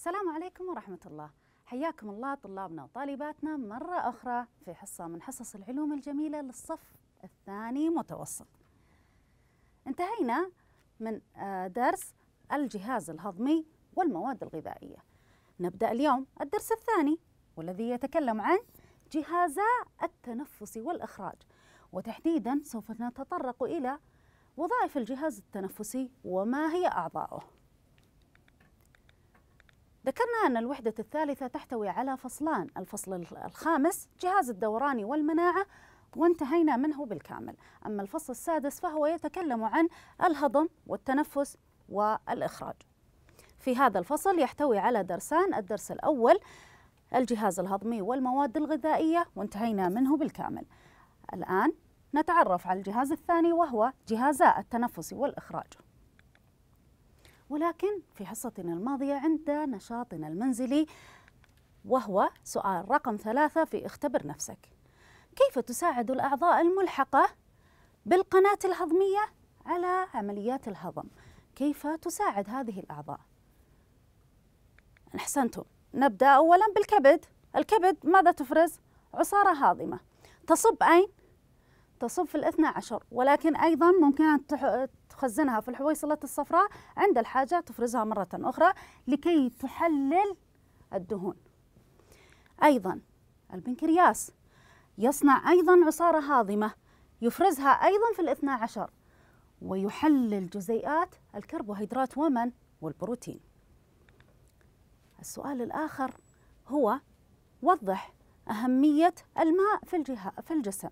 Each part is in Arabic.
السلام عليكم ورحمة الله حياكم الله طلابنا وطالباتنا مرة أخرى في حصة من حصص العلوم الجميلة للصف الثاني متوسط انتهينا من آه، درس الجهاز الهضمي والمواد الغذائية نبدأ اليوم الدرس الثاني والذي يتكلم عن جهازا التنفس والإخراج وتحديدا سوف نتطرق إلى وظائف الجهاز التنفسي وما هي أعضاؤه ذكرنا أن الوحدة الثالثة تحتوي على فصلان الفصل الخامس جهاز الدوران والمناعة وانتهينا منه بالكامل أما الفصل السادس فهو يتكلم عن الهضم والتنفس والإخراج في هذا الفصل يحتوي على درسان الدرس الأول الجهاز الهضمي والمواد الغذائية وانتهينا منه بالكامل الآن نتعرف على الجهاز الثاني وهو جهازا التنفس والإخراج ولكن في حصتنا الماضية عند نشاطنا المنزلي وهو سؤال رقم ثلاثة في اختبر نفسك كيف تساعد الأعضاء الملحقة بالقناة الهضمية على عمليات الهضم كيف تساعد هذه الأعضاء أحسنتم نبدأ أولا بالكبد الكبد ماذا تفرز؟ عصارة هاضمة تصب أين؟ تصب في الاثنى عشر ولكن أيضا ممكن أن تخزنها في الحويصلة الصفراء عند الحاجة تفرزها مرة أخرى لكي تحلل الدهون أيضا البنكرياس يصنع أيضا عصارة هاضمة يفرزها أيضا في الاثنى عشر ويحلل جزيئات الكربوهيدرات ومن والبروتين السؤال الآخر هو وضح أهمية الماء في, الجهة في الجسم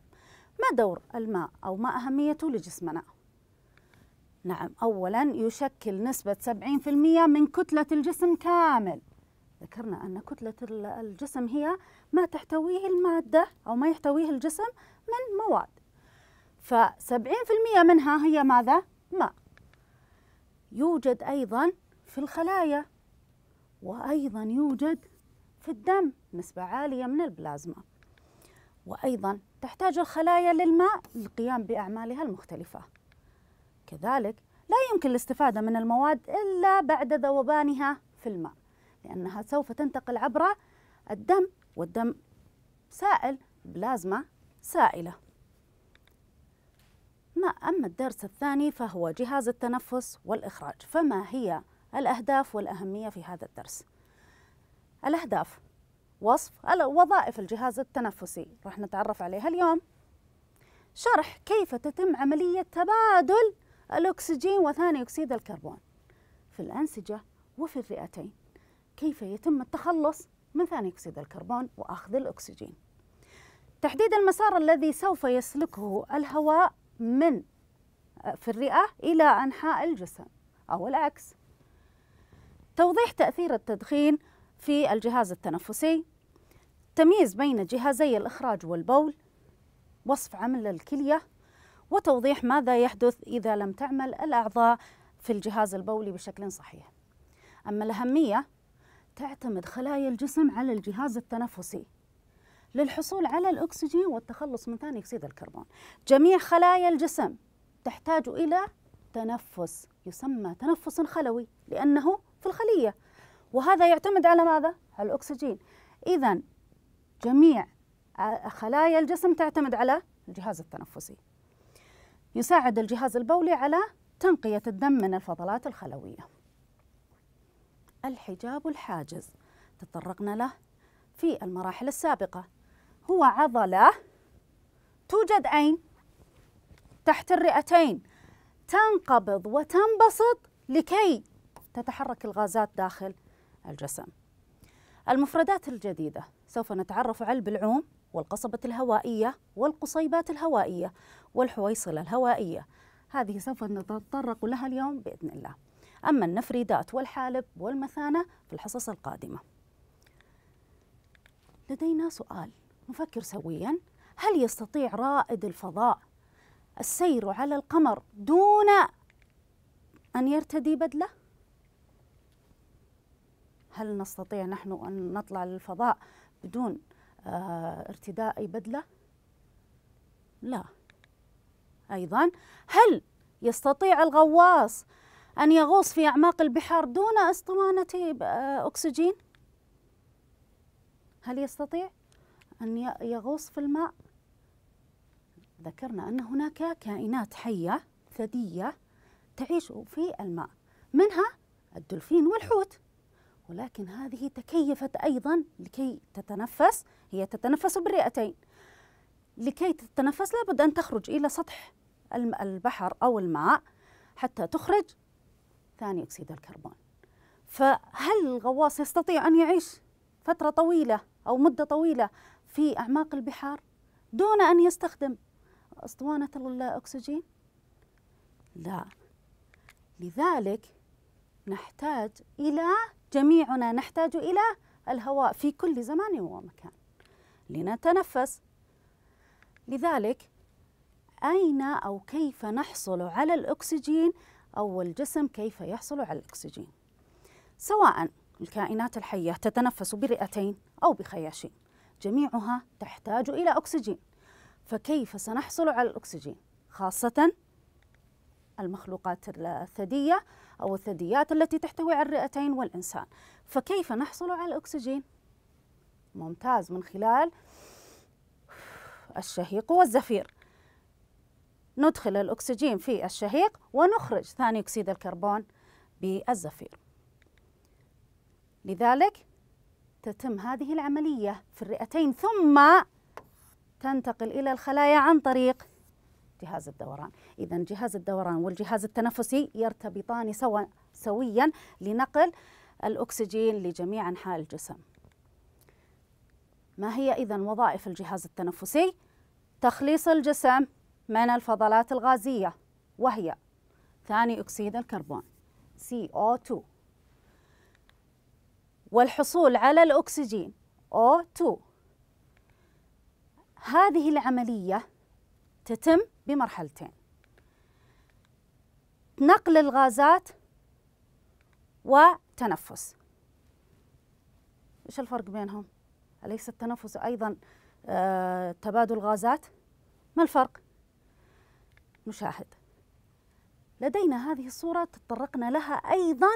ما دور الماء أو ما أهميته لجسمنا؟ نعم أولا يشكل نسبة 70% من كتلة الجسم كامل ذكرنا أن كتلة الجسم هي ما تحتويه المادة أو ما يحتويه الجسم من مواد ف70% منها هي ماذا؟ ماء يوجد أيضا في الخلايا وأيضا يوجد في الدم نسبة عالية من البلازما وأيضا تحتاج الخلايا للماء للقيام بأعمالها المختلفة كذلك لا يمكن الاستفادة من المواد إلا بعد ذوبانها في الماء لأنها سوف تنتقل عبر الدم والدم سائل بلازما سائلة ما أما الدرس الثاني فهو جهاز التنفس والإخراج فما هي الأهداف والأهمية في هذا الدرس؟ الأهداف وصف وظائف الجهاز التنفسي راح نتعرف عليها اليوم شرح كيف تتم عملية تبادل الأكسجين وثاني أكسيد الكربون في الأنسجة وفي الرئتين كيف يتم التخلص من ثاني أكسيد الكربون وأخذ الأكسجين تحديد المسار الذي سوف يسلكه الهواء من آه، في الرئة إلى أنحاء الجسم أو العكس توضيح تأثير التدخين في الجهاز التنفسي تمييز بين جهازي الإخراج والبول وصف عمل الكلية وتوضيح ماذا يحدث إذا لم تعمل الأعضاء في الجهاز البولي بشكل صحيح أما الأهمية تعتمد خلايا الجسم على الجهاز التنفسي للحصول على الأكسجين والتخلص من ثاني أكسيد الكربون جميع خلايا الجسم تحتاج إلى تنفس يسمى تنفس خلوي لأنه في الخلية وهذا يعتمد على ماذا؟ على الأكسجين إذا جميع خلايا الجسم تعتمد على الجهاز التنفسي يساعد الجهاز البولي على تنقية الدم من الفضلات الخلوية الحجاب الحاجز تطرقنا له في المراحل السابقة هو عضلة توجد أين؟ تحت الرئتين تنقبض وتنبسط لكي تتحرك الغازات داخل الجسم المفردات الجديدة سوف نتعرف على البلعوم والقصبة الهوائية والقصيبات الهوائية والحويصلة الهوائية هذه سوف نتطرق لها اليوم بإذن الله أما النفريدات والحالب والمثانة في الحصص القادمة لدينا سؤال نفكر سويا هل يستطيع رائد الفضاء السير على القمر دون أن يرتدي بدلة؟ هل نستطيع نحن أن نطلع للفضاء بدون آه، ارتداء أي بدلة؟ لا أيضا هل يستطيع الغواص أن يغوص في أعماق البحار دون اسطوانة آه، أكسجين؟ هل يستطيع أن يغوص في الماء؟ ذكرنا أن هناك كائنات حية ثديية تعيش في الماء منها الدلفين والحوت ولكن هذه تكيفت أيضا لكي تتنفس هي تتنفس بالرئتين لكي تتنفس لابد أن تخرج إلى سطح البحر أو الماء حتى تخرج ثاني أكسيد الكربون فهل الغواص يستطيع أن يعيش فترة طويلة أو مدة طويلة في أعماق البحار دون أن يستخدم أسطوانة الأكسجين؟ لا لذلك نحتاج إلى جميعنا نحتاج إلى الهواء في كل زمان ومكان لنتنفس لذلك أين أو كيف نحصل على الأكسجين أو الجسم كيف يحصل على الأكسجين سواء الكائنات الحية تتنفس برئتين أو بخياشيم جميعها تحتاج إلى أكسجين فكيف سنحصل على الأكسجين خاصة المخلوقات الثدية أو الثدييات التي تحتوي على الرئتين والإنسان فكيف نحصل على الأكسجين؟ ممتاز من خلال الشهيق والزفير ندخل الأكسجين في الشهيق ونخرج ثاني أكسيد الكربون بالزفير لذلك تتم هذه العملية في الرئتين ثم تنتقل إلى الخلايا عن طريق جهاز الدوران إذا جهاز الدوران والجهاز التنفسي يرتبطان سوا سويا لنقل الأكسجين لجميع أنحاء الجسم ما هي إذا وظائف الجهاز التنفسي؟ تخليص الجسم من الفضلات الغازية وهي ثاني أكسيد الكربون CO2 والحصول على الأكسجين O2 هذه العملية تتم بمرحلتين نقل الغازات وتنفس ايش الفرق بينهم اليس التنفس ايضا آه تبادل غازات ما الفرق نشاهد لدينا هذه الصوره تطرقنا لها ايضا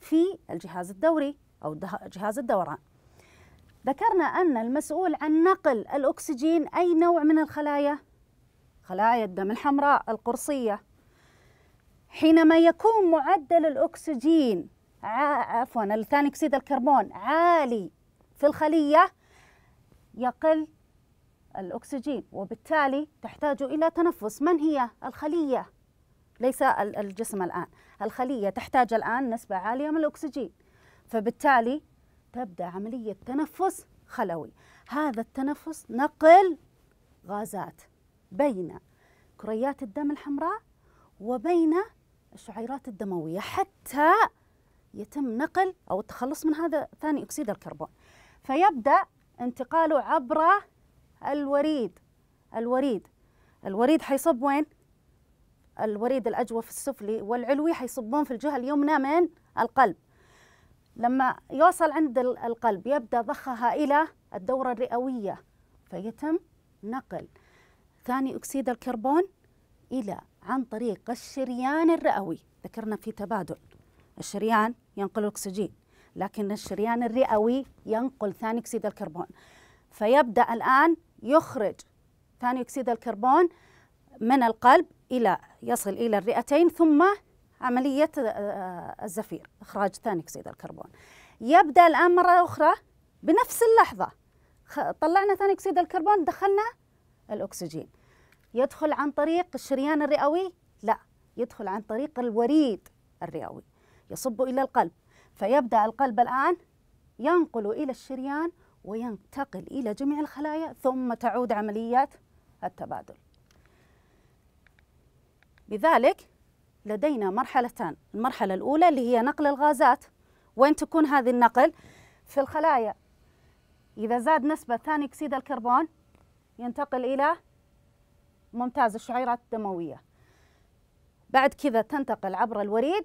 في الجهاز الدوري او جهاز الدوران ذكرنا ان المسؤول عن نقل الاكسجين اي نوع من الخلايا خلايا الدم الحمراء القرصية حينما يكون معدل الأكسجين عفوا ثاني أكسيد الكربون عالي في الخلية يقل الأكسجين وبالتالي تحتاج إلى تنفس من هي الخلية ليس الجسم الآن الخلية تحتاج الآن نسبة عالية من الأكسجين فبالتالي تبدأ عملية تنفس خلوي هذا التنفس نقل غازات بين كريات الدم الحمراء وبين الشعيرات الدموية حتى يتم نقل أو التخلص من هذا ثاني أكسيد الكربون فيبدأ انتقاله عبر الوريد الوريد الوريد حيصب وين؟ الوريد الأجوف السفلي والعلوي حيصبون في الجهة اليمنى من القلب لما يوصل عند القلب يبدأ ضخها إلى الدورة الرئوية فيتم نقل ثاني أكسيد الكربون إلى عن طريق الشريان الرئوي ذكرنا في تبادل الشريان ينقل الأكسجين لكن الشريان الرئوي ينقل ثاني أكسيد الكربون فيبدأ الآن يخرج ثاني أكسيد الكربون من القلب إلى يصل إلى الرئتين ثم عملية آه، آه، الزفير إخراج ثاني أكسيد الكربون يبدأ الآن مرة أخرى بنفس اللحظة طلعنا ثاني أكسيد الكربون دخلنا الأكسجين يدخل عن طريق الشريان الرئوي لا يدخل عن طريق الوريد الرئوي يصب إلى القلب فيبدأ القلب الآن ينقل إلى الشريان وينتقل إلى جميع الخلايا ثم تعود عمليات التبادل لذلك لدينا مرحلتان المرحلة الأولى اللي هي نقل الغازات وين تكون هذه النقل في الخلايا إذا زاد نسبة ثاني أكسيد الكربون ينتقل إلى ممتاز الشعيرات الدموية بعد كذا تنتقل عبر الوريد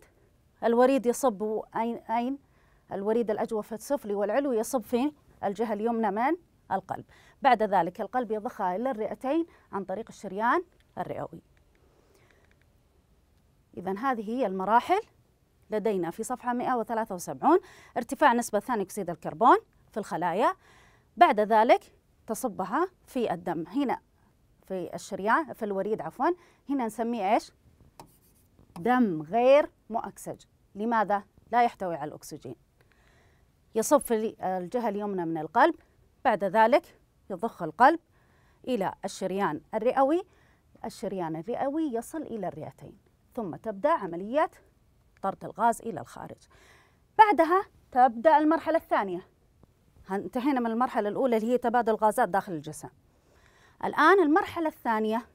الوريد يصب أين, أين الوريد الأجوف السفلي والعلوي يصب في الجهة اليمنى من القلب بعد ذلك القلب يضخها إلى الرئتين عن طريق الشريان الرئوي إذا هذه هي المراحل لدينا في صفحة 173 ارتفاع نسبة ثاني أكسيد الكربون في الخلايا بعد ذلك تصبها في الدم هنا في الشريان في الوريد عفوا هنا نسميه ايش دم غير مؤكسج لماذا لا يحتوي على الاكسجين يصب في الجهه اليمنى من القلب بعد ذلك يضخ القلب الى الشريان الرئوي الشريان الرئوي يصل الى الرئتين ثم تبدا عمليه طرد الغاز الى الخارج بعدها تبدا المرحله الثانيه انتهينا من المرحله الاولى اللي هي تبادل الغازات داخل الجسم الآن المرحلة الثانية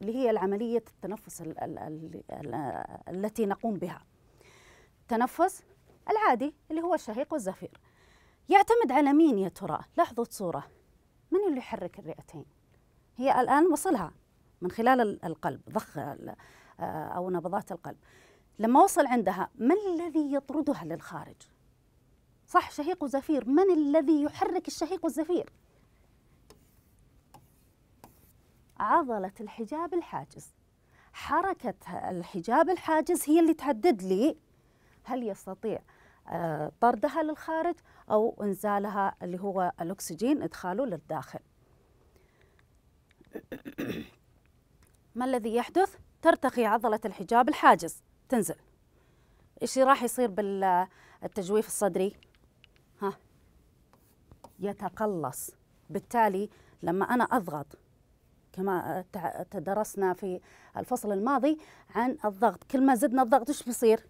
اللي هي العملية التنفس الـ الـ الـ الـ التي نقوم بها التنفس العادي اللي هو الشهيق والزفير يعتمد على مين يا ترى لاحظوا الصورة من اللي يحرك الرئتين هي الآن وصلها من خلال القلب ضخ آه، أو نبضات القلب لما وصل عندها ما الذي يطردها للخارج صح شهيق وزفير من الذي يحرك الشهيق والزفير عضلة الحجاب الحاجز حركة الحجاب الحاجز هي اللي تحدد لي هل يستطيع آه، طردها للخارج أو إنزالها اللي هو الأكسجين إدخاله للداخل ما الذي يحدث؟ ترتخي عضلة الحجاب الحاجز تنزل إيش راح يصير بالتجويف الصدري؟ ها يتقلص بالتالي لما أنا أضغط كما تدرسنا في الفصل الماضي عن الضغط كل ما زدنا الضغط ايش بيصير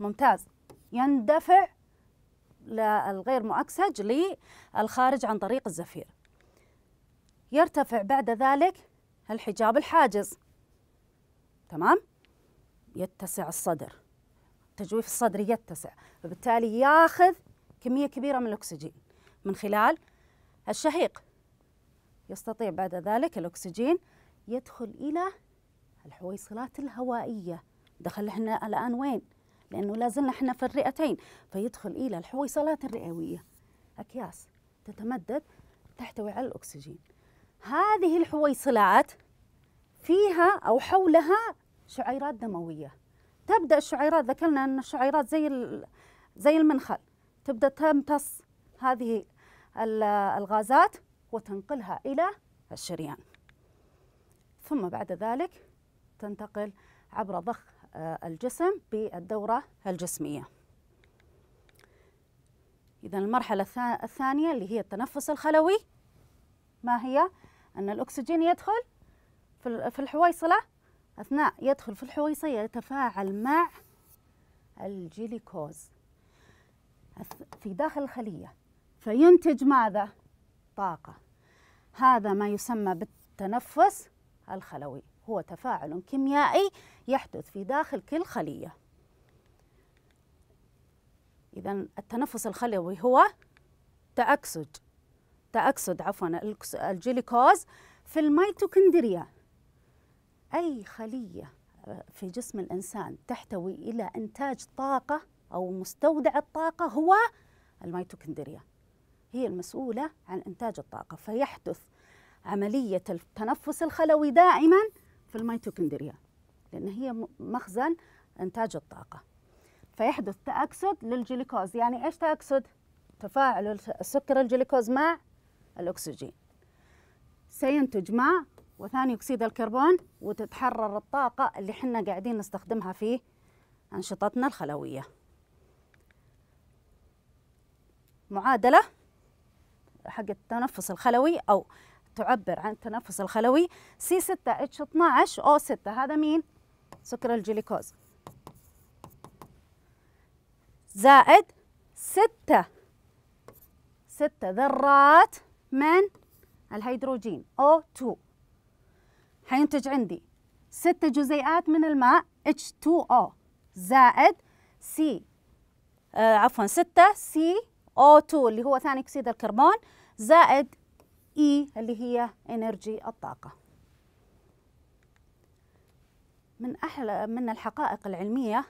ممتاز يندفع الغير مؤكسج للخارج عن طريق الزفير يرتفع بعد ذلك الحجاب الحاجز تمام يتسع الصدر تجويف الصدر يتسع فبالتالي ياخذ كمية كبيرة من الأكسجين من خلال الشهيق يستطيع بعد ذلك الأكسجين يدخل إلى الحويصلات الهوائية دخل احنا الآن وين؟ لأنه لازلنا احنا في الرئتين فيدخل إلى الحويصلات الرئوية أكياس تتمدد تحتوي على الأكسجين هذه الحويصلات فيها أو حولها شعيرات دموية تبدأ الشعيرات ذكرنا أن الشعيرات زي زي المنخل تبدأ تمتص هذه الغازات وتنقلها إلى الشريان ثم بعد ذلك تنتقل عبر ضخ آه، الجسم بالدورة الجسمية إذا المرحلة الثانية اللي هي التنفس الخلوي ما هي؟ أن الأكسجين يدخل في الحويصلة أثناء يدخل في الحويصة يتفاعل مع الجليكوز في داخل الخلية فينتج ماذا؟ الطاقة هذا ما يسمى بالتنفس الخلوي هو تفاعل كيميائي يحدث في داخل كل خلية إذا التنفس الخلوي هو تأكسد تأكسد عفوا الجلوكوز في الميتوكندريا أي خلية آه، في جسم الإنسان تحتوي إلى إنتاج طاقة أو مستودع الطاقة هو الميتوكندريا هي المسؤولة عن إنتاج الطاقة فيحدث عملية التنفس الخلوي دائما في الميتوكوندريا لأن هي مخزن إنتاج الطاقة فيحدث تأكسد للجلوكوز يعني إيش تأكسد؟ تفاعل السكر الجلوكوز مع الأكسجين سينتج ماء وثاني أكسيد الكربون وتتحرر الطاقة اللي حنا قاعدين نستخدمها في أنشطتنا الخلوية معادلة حق التنفس الخلوي أو تعبر عن التنفس الخلوي سي 6 اتش 12 او 6 هذا مين؟ سكر الجليكوز زائد ستة ستة ذرات من الهيدروجين او 2 حينتج عندي 6 جزيئات من الماء H2O زائد C آه عفوا ستة C O2 اللي هو ثاني أكسيد الكربون زائد E اللي هي إنرجي الطاقة من أحلى من الحقائق العلمية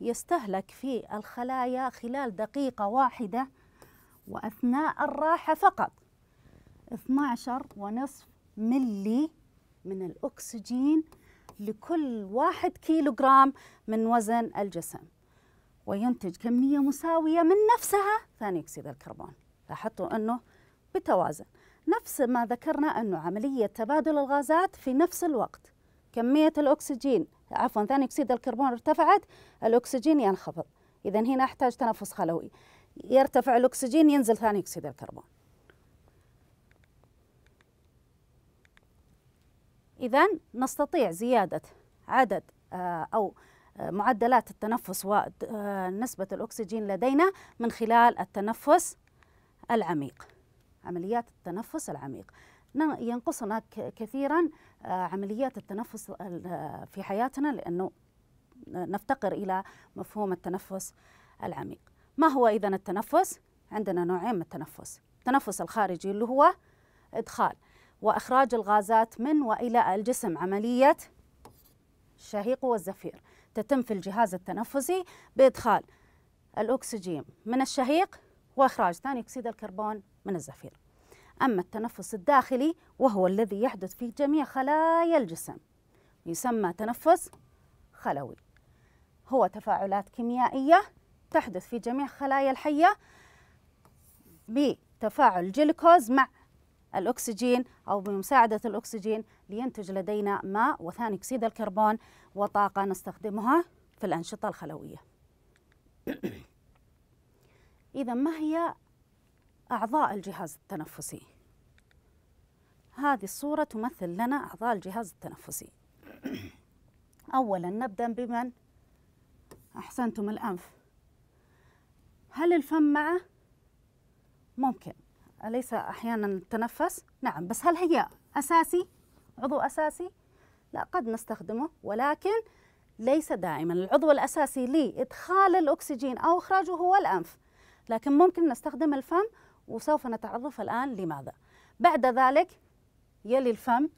يستهلك في الخلايا خلال دقيقة واحدة وأثناء الراحة فقط 12 ونصف ملي من الأكسجين لكل واحد كيلوغرام من وزن الجسم وينتج كمية مساوية من نفسها ثاني أكسيد الكربون لاحظتوا أنه بتوازن نفس ما ذكرنا أنه عملية تبادل الغازات في نفس الوقت كمية الأكسجين عفوا ثاني أكسيد الكربون ارتفعت الأكسجين ينخفض إذا هنا أحتاج تنفس خلوي يرتفع الأكسجين ينزل ثاني أكسيد الكربون إذا نستطيع زيادة عدد آه، أو معدلات التنفس ونسبة آه، الأكسجين لدينا من خلال التنفس العميق عمليات التنفس العميق ينقصنا كثيرا آه، عمليات التنفس آه، في حياتنا لأنه نفتقر إلى مفهوم التنفس العميق ما هو إذا التنفس؟ عندنا نوعين من التنفس التنفس الخارجي اللي هو إدخال وإخراج الغازات من وإلى الجسم عملية الشهيق والزفير تتم في الجهاز التنفسي بإدخال الأكسجين من الشهيق وإخراج ثاني أكسيد الكربون من الزفير أما التنفس الداخلي وهو الذي يحدث في جميع خلايا الجسم يسمى تنفس خلوي هو تفاعلات كيميائية تحدث في جميع خلايا الحية بتفاعل جلوكوز مع الأكسجين أو بمساعدة الأكسجين لينتج لدينا ماء وثاني أكسيد الكربون وطاقة نستخدمها في الأنشطة الخلوية إذا ما هي أعضاء الجهاز التنفسي؟ هذه الصورة تمثل لنا أعضاء الجهاز التنفسي أولا نبدأ بمن؟ أحسنتم الأنف هل الفم معه؟ ممكن أليس أحيانا التنفس؟ نعم بس هل هي أساسي؟ عضو أساسي؟ لا قد نستخدمه ولكن ليس دائما العضو الأساسي لإدخال الأكسجين أو إخراجه هو الأنف لكن ممكن نستخدم الفم وسوف نتعرف الآن لماذا بعد ذلك يلي الفم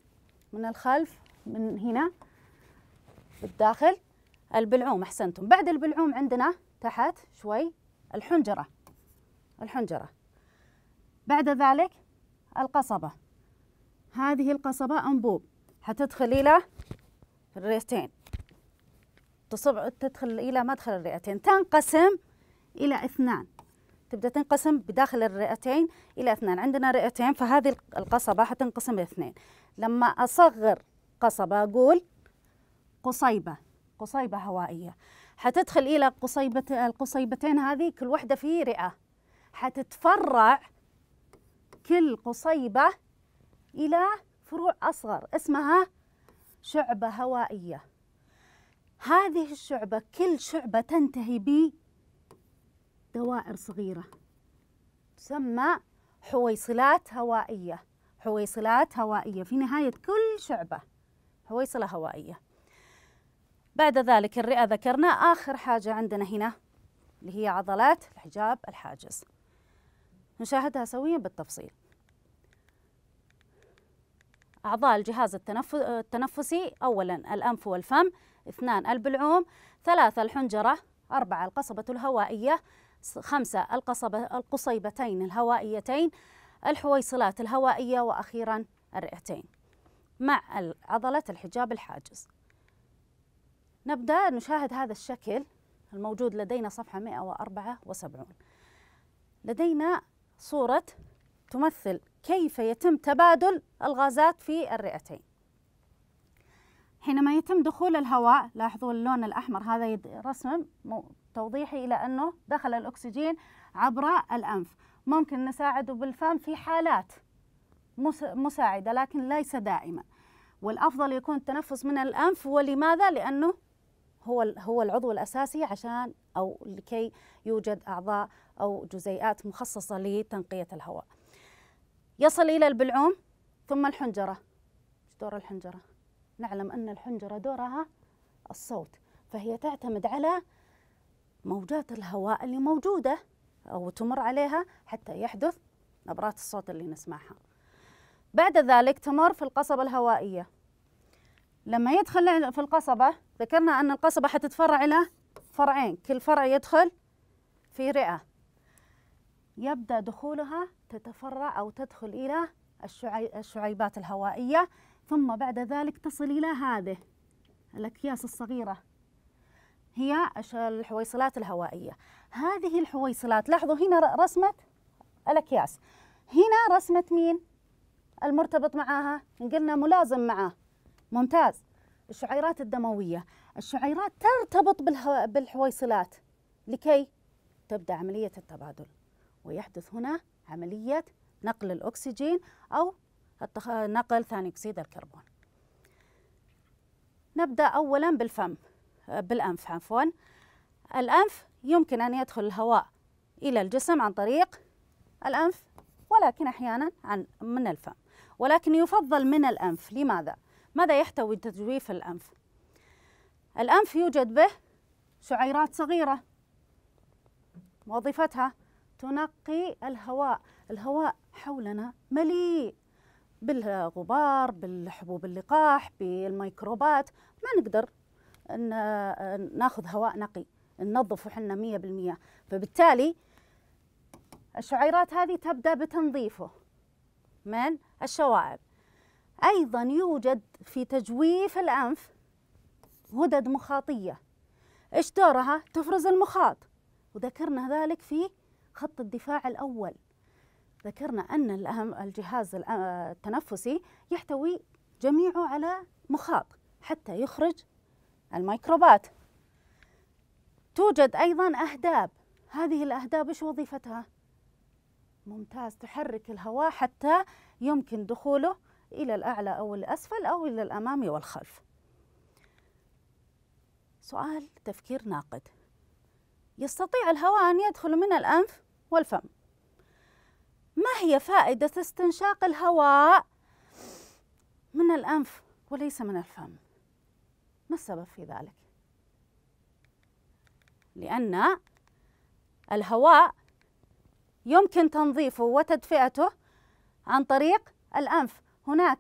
من الخلف من هنا بالداخل البلعوم أحسنتم بعد البلعوم عندنا تحت شوي الحنجرة الحنجرة بعد ذلك القصبة هذه القصبة أنبوب هتدخل إلى الرئتين تصب تدخل إلى مدخل الرئتين تنقسم إلى اثنان تبدأ تنقسم بداخل الرئتين إلى اثنان عندنا رئتين فهذه القصبة حتنقسم اثنين لما أصغر قصبة أقول قصيبة قصيبة هوائية حتدخل إلى قصيبة القصيبتين هذه كل واحدة في رئة حتتفرع كل قصيبة إلى فروع أصغر اسمها شعبة هوائية هذه الشعبة كل شعبة تنتهي بدوائر صغيرة تسمى حويصلات هوائية حويصلات هوائية في نهاية كل شعبة حويصلة هوائية بعد ذلك الرئة ذكرنا آخر حاجة عندنا هنا اللي هي عضلات الحجاب الحاجز نشاهدها سويا بالتفصيل أعضاء الجهاز التنفسي أولا الأنف والفم اثنان البلعوم ثلاثة الحنجرة أربعة القصبة الهوائية خمسة القصبة القصيبتين الهوائيتين الحويصلات الهوائية وأخيرا الرئتين مع عضلة الحجاب الحاجز نبدأ نشاهد هذا الشكل الموجود لدينا صفحة 174 لدينا صورة تمثل كيف يتم تبادل الغازات في الرئتين حينما يتم دخول الهواء لاحظوا اللون الأحمر هذا رسم توضيحي إلى أنه دخل الأكسجين عبر الأنف ممكن نساعده بالفم في حالات مساعدة لكن ليس دائما والأفضل يكون التنفس من الأنف ولماذا؟ لأنه هو هو العضو الأساسي عشان أو لكي يوجد أعضاء أو جزيئات مخصصة لتنقية الهواء يصل إلى البلعوم ثم الحنجرة دور الحنجرة نعلم أن الحنجرة دورها الصوت فهي تعتمد على موجات الهواء اللي موجودة أو تمر عليها حتى يحدث نبرات الصوت اللي نسمعها بعد ذلك تمر في القصبة الهوائية لما يدخل في القصبة ذكرنا أن القصبة حتتفرع إلى فرعين كل فرع يدخل في رئة يبدأ دخولها تتفرع أو تدخل إلى الشعيبات الهوائية ثم بعد ذلك تصل إلى هذه الأكياس الصغيرة هي الحويصلات الهوائية هذه الحويصلات لاحظوا هنا رسمة الأكياس هنا رسمة مين؟ المرتبط معها قلنا ملازم معه ممتاز الشعيرات الدموية الشعيرات ترتبط بالحويصلات لكي تبدأ عملية التبادل ويحدث هنا عملية نقل الأكسجين أو نقل ثاني أكسيد الكربون نبدأ أولا بالفم آه، بالأنف عفوا الأنف يمكن أن يدخل الهواء إلى الجسم عن طريق الأنف ولكن أحيانا عن من الفم ولكن يفضل من الأنف لماذا؟ ماذا يحتوي تجويف الأنف؟ الأنف يوجد به شعيرات صغيرة وظيفتها تنقي الهواء الهواء حولنا مليء بالغبار بالحبوب اللقاح بالميكروبات ما نقدر ناخذ هواء نقي ننظف وحنا 100% فبالتالي الشعيرات هذه تبدأ بتنظيفه من الشوائب أيضا يوجد في تجويف الأنف غدد مخاطية إيش دورها؟ تفرز المخاط وذكرنا ذلك في خط الدفاع الأول ذكرنا أن الجهاز التنفسي يحتوي جميعه على مخاط حتى يخرج الميكروبات توجد أيضا أهداب هذه الأهداب إيش وظيفتها؟ ممتاز تحرك الهواء حتى يمكن دخوله إلى الأعلى أو الأسفل أو إلى الأمام والخلف سؤال تفكير ناقد يستطيع الهواء أن يدخل من الأنف والفم ما هي فائدة استنشاق الهواء من الأنف وليس من الفم ما السبب في ذلك لأن الهواء يمكن تنظيفه وتدفئته عن طريق الأنف هناك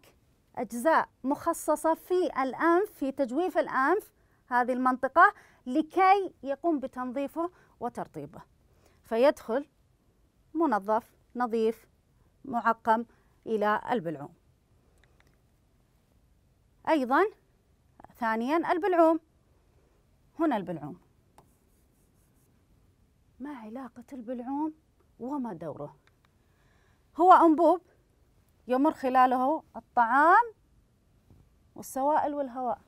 أجزاء مخصصة في الأنف في تجويف الأنف هذه المنطقة لكي يقوم بتنظيفه وترطيبه فيدخل منظف نظيف معقم إلى البلعوم أيضا ثانيا البلعوم هنا البلعوم ما علاقة البلعوم وما دوره هو أنبوب يمر خلاله الطعام والسوائل والهواء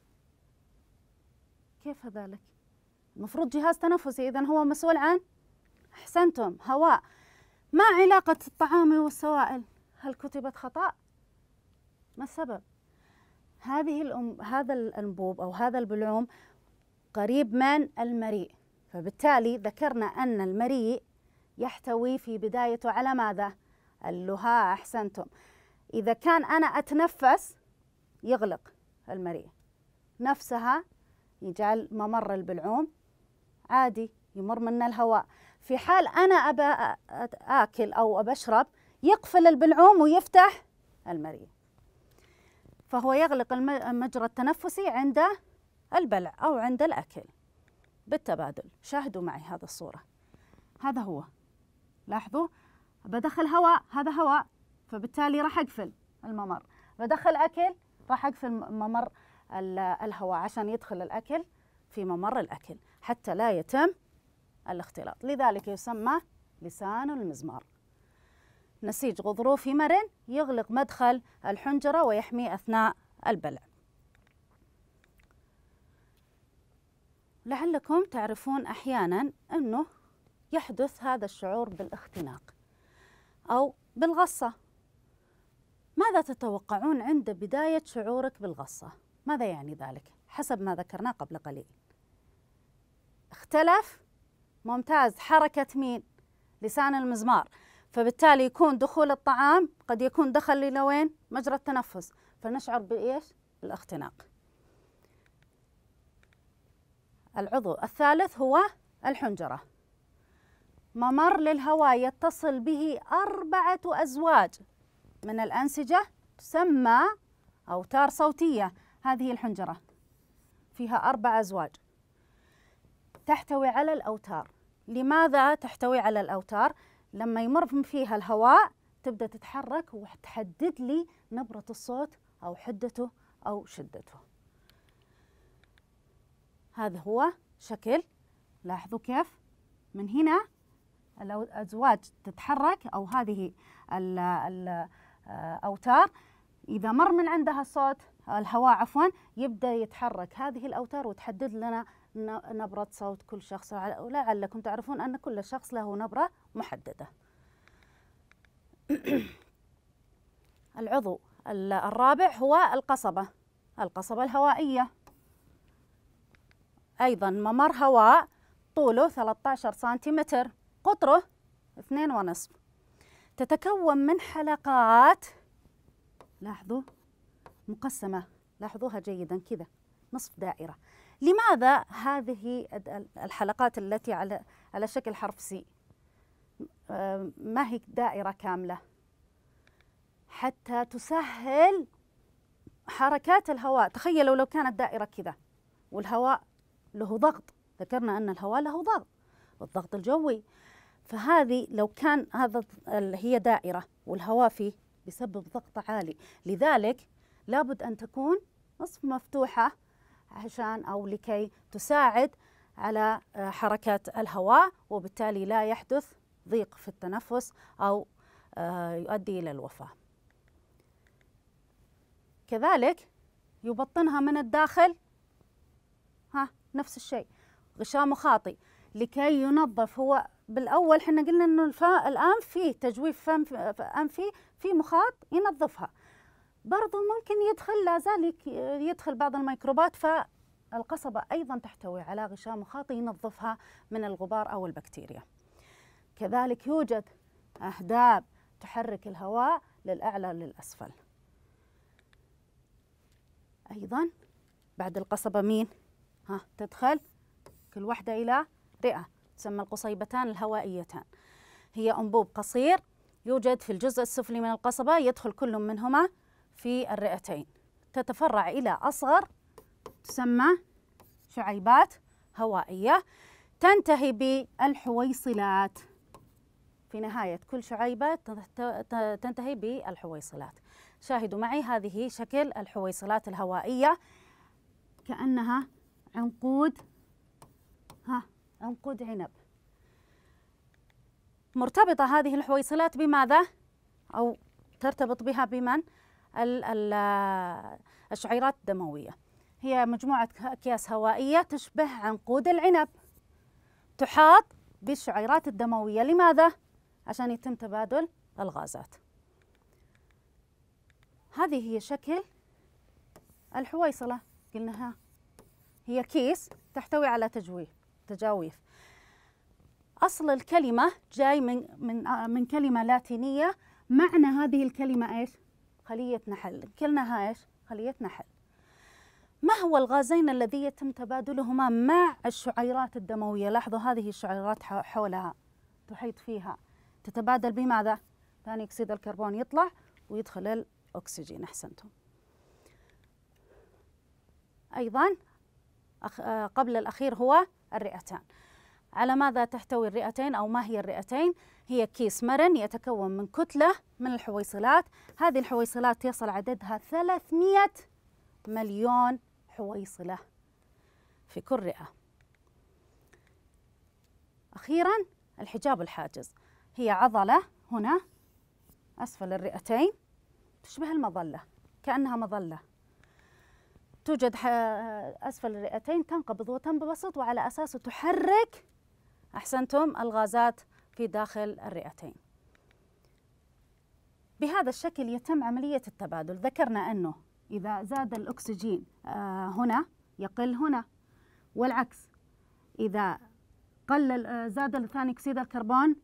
كيف ذلك؟ المفروض جهاز تنفسي إذا هو مسؤول عن أحسنتم هواء ما علاقة الطعام والسوائل؟ هل كتبت خطأ؟ ما السبب؟ هذه الأم هذا الأنبوب أو هذا البلعوم قريب من المريء فبالتالي ذكرنا أن المريء يحتوي في بدايته على ماذا؟ اللها أحسنتم إذا كان أنا أتنفس يغلق المريء نفسها يجعل ممر البلعوم عادي يمر منه الهواء في حال أنا أبى آكل أو اشرب يقفل البلعوم ويفتح المريء فهو يغلق المجرى التنفسي عند البلع أو عند الأكل بالتبادل شاهدوا معي هذه الصورة هذا هو لاحظوا بدخل هواء هذا هواء فبالتالي راح أقفل الممر بدخل أكل راح أقفل ممر الهواء عشان يدخل الأكل في ممر الأكل حتى لا يتم الاختلاط لذلك يسمى لسان المزمار نسيج غضروفي مرن يغلق مدخل الحنجرة ويحمي أثناء البلع لعلكم تعرفون أحيانا أنه يحدث هذا الشعور بالاختناق أو بالغصة ماذا تتوقعون عند بداية شعورك بالغصة؟ ماذا يعني ذلك؟ حسب ما ذكرنا قبل قليل اختلف ممتاز حركة مين؟ لسان المزمار فبالتالي يكون دخول الطعام قد يكون دخل إلى وين؟ مجرى التنفس فنشعر بإيش؟ بالاختناق العضو الثالث هو الحنجرة ممر للهواء يتصل به أربعة أزواج من الأنسجة تسمى أوتار صوتية هذه الحنجرة فيها أربع أزواج تحتوي على الأوتار لماذا تحتوي على الأوتار؟ لما يمر فيها الهواء تبدأ تتحرك وتحدد لي نبرة الصوت أو حدته أو شدته هذا هو شكل لاحظوا كيف من هنا الأزواج تتحرك أو هذه الأوتار إذا مر من عندها صوت الهواء عفوا يبدأ يتحرك هذه الأوتار وتحدد لنا نبرة صوت كل شخص ولعلكم تعرفون أن كل شخص له نبرة محددة العضو الرابع هو القصبة القصبة الهوائية أيضا ممر هواء طوله 13 سنتيمتر قطره 2.5 تتكون من حلقات لاحظوا مقسمة لاحظوها جيدا كذا نصف دائرة لماذا هذه الحلقات التي على على شكل حرف سي آه، ما هي دائرة كاملة حتى تسهل حركات الهواء تخيلوا لو كانت دائرة كذا والهواء له ضغط ذكرنا أن الهواء له ضغط والضغط الجوي فهذه لو كان هذا هي دائرة والهواء فيه بسبب ضغط عالي لذلك لابد أن تكون نصف مفتوحة عشان أو لكي تساعد على آه، حركة الهواء وبالتالي لا يحدث ضيق في التنفس أو آه، يؤدي إلى الوفاة كذلك يبطنها من الداخل ها نفس الشيء غشاء مخاطي لكي ينظف هو بالأول احنا قلنا أنه الآن في تجويف فم أنفي في مخاط ينظفها برضو ممكن يدخل لازال يدخل بعض الميكروبات فالقصبة أيضا تحتوي على غشاء مخاطي ينظفها من الغبار أو البكتيريا كذلك يوجد أهداب تحرك الهواء للأعلى للأسفل أيضا بعد القصبة مين؟ ها تدخل كل واحدة إلى رئة تسمى القصيبتان الهوائيتان هي أنبوب قصير يوجد في الجزء السفلي من القصبة يدخل كل منهما في الرئتين تتفرع إلى أصغر تسمى شعيبات هوائية تنتهي بالحويصلات في نهاية كل شعيبة تنتهي بالحويصلات شاهدوا معي هذه شكل الحويصلات الهوائية كأنها عنقود ها عنقود عنب مرتبطة هذه الحويصلات بماذا؟ أو ترتبط بها بمن؟ الشعيرات الدموية هي مجموعة أكياس هوائية تشبه عنقود العنب تحاط بالشعيرات الدموية لماذا؟ عشان يتم تبادل الغازات هذه هي شكل الحويصلة قلناها هي كيس تحتوي على تجويف تجاويف أصل الكلمة جاي من من آه، من كلمة لاتينية معنى هذه الكلمة إيش؟ خلية نحل كلنا ايش خلية نحل ما هو الغازين الذي يتم تبادلهما مع الشعيرات الدموية لاحظوا هذه الشعيرات حولها تحيط فيها تتبادل بماذا ثاني أكسيد الكربون يطلع ويدخل الأكسجين أحسنتم أيضا آه، قبل الأخير هو الرئتان على ماذا تحتوي الرئتين أو ما هي الرئتين؟ هي كيس مرن يتكون من كتلة من الحويصلات هذه الحويصلات يصل عددها 300 مليون حويصلة في كل رئة أخيرا الحجاب الحاجز هي عضلة هنا أسفل الرئتين تشبه المظلة كأنها مظلة توجد أسفل الرئتين تنقبض وتنبسط وعلى أساسه تحرك أحسنتم الغازات في داخل الرئتين بهذا الشكل يتم عملية التبادل ذكرنا أنه إذا زاد الأكسجين آه، هنا يقل هنا والعكس إذا قل آه، زاد ثاني أكسيد الكربون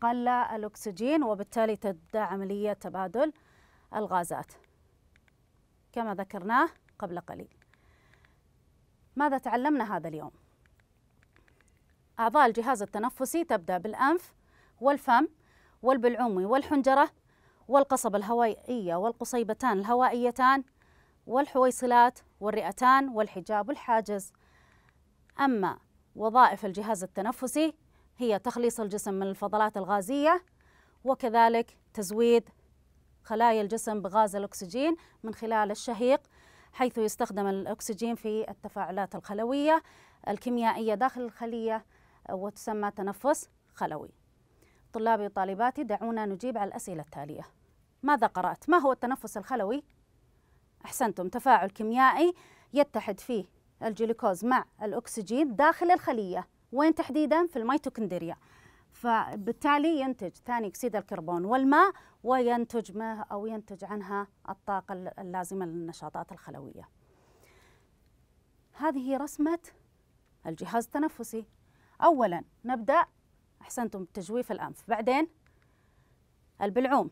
قل الأكسجين وبالتالي تبدأ عملية تبادل الغازات كما ذكرناه قبل قليل ماذا تعلمنا هذا اليوم؟ أعضاء الجهاز التنفسي تبدأ بالأنف والفم والبلعومي والحنجرة والقصبة الهوائية والقصيبتان الهوائيتان والحويصلات والرئتان والحجاب الحاجز أما وظائف الجهاز التنفسي هي تخليص الجسم من الفضلات الغازية وكذلك تزويد خلايا الجسم بغاز الأكسجين من خلال الشهيق حيث يستخدم الأكسجين في التفاعلات الخلوية الكيميائية داخل الخلية وتسمى تنفس خلوي طلابي وطالباتي دعونا نجيب على الأسئلة التالية ماذا قرأت؟ ما هو التنفس الخلوي؟ أحسنتم تفاعل كيميائي يتحد فيه الجلوكوز مع الأكسجين داخل الخلية وين تحديدا؟ في الميتوكندريا فبالتالي ينتج ثاني أكسيد الكربون والماء وينتج ما أو ينتج عنها الطاقة اللازمة للنشاطات الخلوية هذه رسمة الجهاز التنفسي أولا نبدأ أحسنتم بتجويف الأنف بعدين البلعوم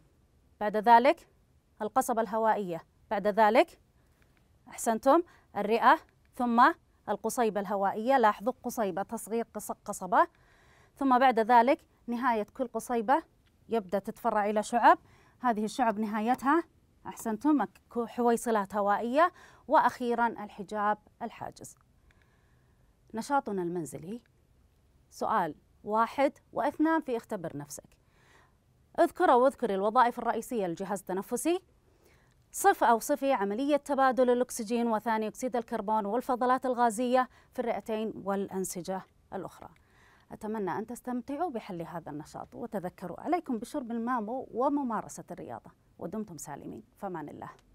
بعد ذلك القصبة الهوائية بعد ذلك أحسنتم الرئة ثم القصيبة الهوائية لاحظوا قصيبة تصغير قصبة ثم بعد ذلك نهاية كل قصيبة يبدأ تتفرع إلى شعب هذه الشعب نهايتها أحسنتم حويصلات هوائية وأخيرا الحجاب الحاجز نشاطنا المنزلي سؤال واحد واثنان في اختبر نفسك اذكره واذكري الوظائف الرئيسية للجهاز التنفسي صف أو صفي عملية تبادل الأكسجين وثاني أكسيد الكربون والفضلات الغازية في الرئتين والأنسجة الأخرى أتمنى أن تستمتعوا بحل هذا النشاط وتذكروا عليكم بشرب الماء وممارسة الرياضة ودمتم سالمين فمان الله